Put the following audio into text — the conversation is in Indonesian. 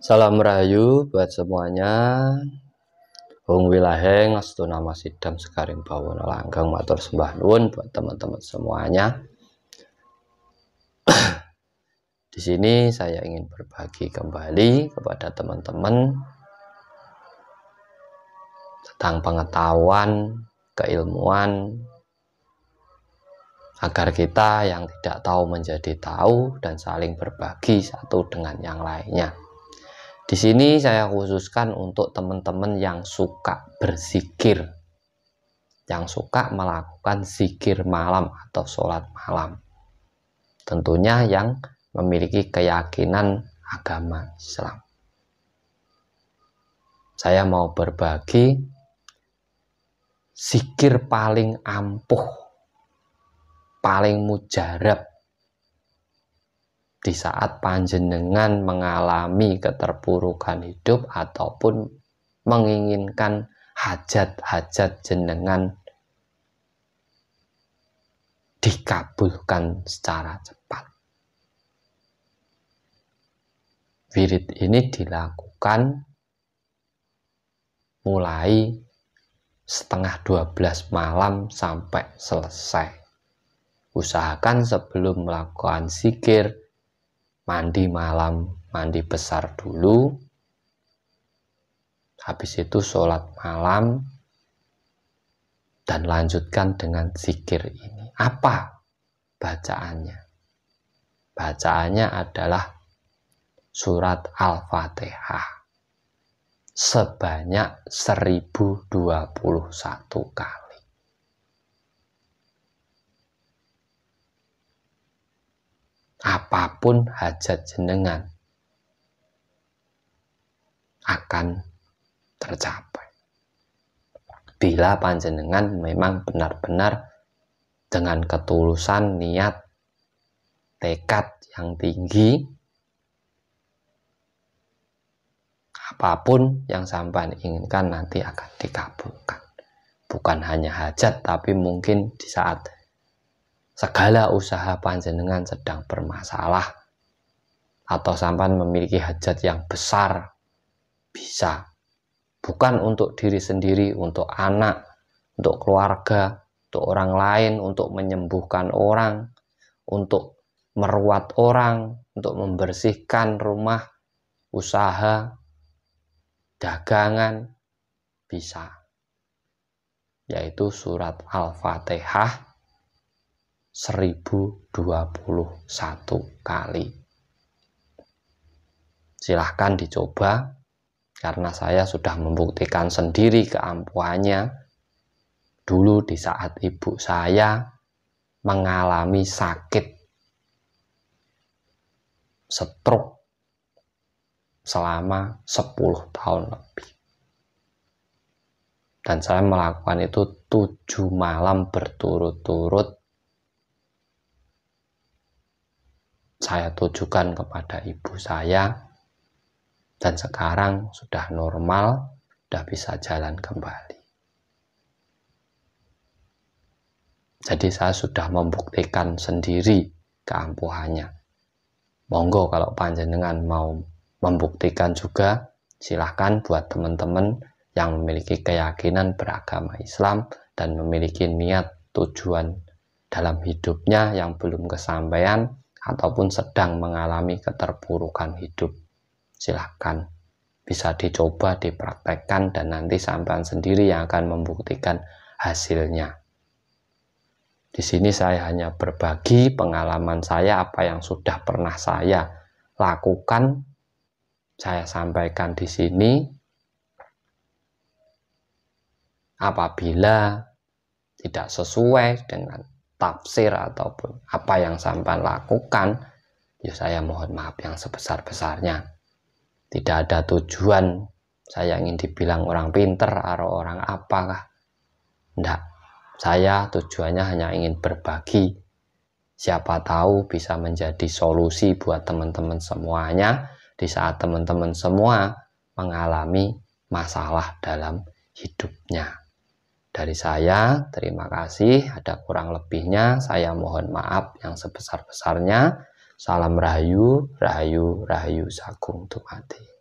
Salam rahayu buat semuanya. Hong Wilaheng, nama Sidam sekarang Bawon Langgang Matur Sembah Nuwun buat teman-teman semuanya. Di sini saya ingin berbagi kembali kepada teman-teman tentang pengetahuan, keilmuan agar kita yang tidak tahu menjadi tahu dan saling berbagi satu dengan yang lainnya. Di sini saya khususkan untuk teman-teman yang suka berzikir, yang suka melakukan zikir malam atau sholat malam. Tentunya yang memiliki keyakinan agama Islam. Saya mau berbagi zikir paling ampuh, paling mujarab di saat panjenengan mengalami keterpurukan hidup ataupun menginginkan hajat-hajat jenengan dikabulkan secara cepat. Wirid ini dilakukan mulai setengah 12 malam sampai selesai. Usahakan sebelum melakukan zikir, mandi malam, mandi besar dulu. Habis itu sholat malam dan lanjutkan dengan zikir ini. Apa bacaannya? Bacaannya adalah surat Al-Fatihah sebanyak 1021 kali. apapun hajat jenengan akan tercapai. Bila panjenengan memang benar-benar dengan ketulusan niat tekad yang tinggi apapun yang sampan inginkan nanti akan dikabulkan. Bukan hanya hajat, tapi mungkin di saat segala usaha panjenengan sedang bermasalah atau sampan memiliki hajat yang besar bisa bukan untuk diri sendiri untuk anak untuk keluarga untuk orang lain untuk menyembuhkan orang untuk meruat orang untuk membersihkan rumah usaha dagangan bisa yaitu surat Al-Fatihah 1021 kali. Silahkan dicoba, karena saya sudah membuktikan sendiri keampuannya dulu di saat ibu saya mengalami sakit stroke selama 10 tahun lebih. Dan saya melakukan itu 7 malam berturut-turut saya tujukan kepada ibu saya dan sekarang sudah normal, sudah bisa jalan kembali. Jadi saya sudah membuktikan sendiri keampuhannya. Monggo kalau panjenengan mau membuktikan juga, silahkan buat teman-teman yang memiliki keyakinan beragama Islam dan memiliki niat tujuan dalam hidupnya yang belum kesampaian, ataupun sedang mengalami keterpurukan hidup. Silahkan bisa dicoba, dipraktekkan, dan nanti sampean sendiri yang akan membuktikan hasilnya. Di sini saya hanya berbagi pengalaman saya apa yang sudah pernah saya lakukan. Saya sampaikan di sini. Apabila tidak sesuai dengan tafsir ataupun apa yang sampean lakukan, ya saya mohon maaf yang sebesar-besarnya. Tidak ada tujuan saya ingin dibilang orang pinter atau orang apakah. Tidak. Saya tujuannya hanya ingin berbagi. Siapa tahu bisa menjadi solusi buat teman-teman semuanya di saat teman-teman semua mengalami masalah dalam hidupnya. Dari saya, terima kasih. Ada kurang lebihnya, saya mohon maaf yang sebesar-besarnya. Salam Rahayu, Rahayu, Rahayu Sagung Dumati.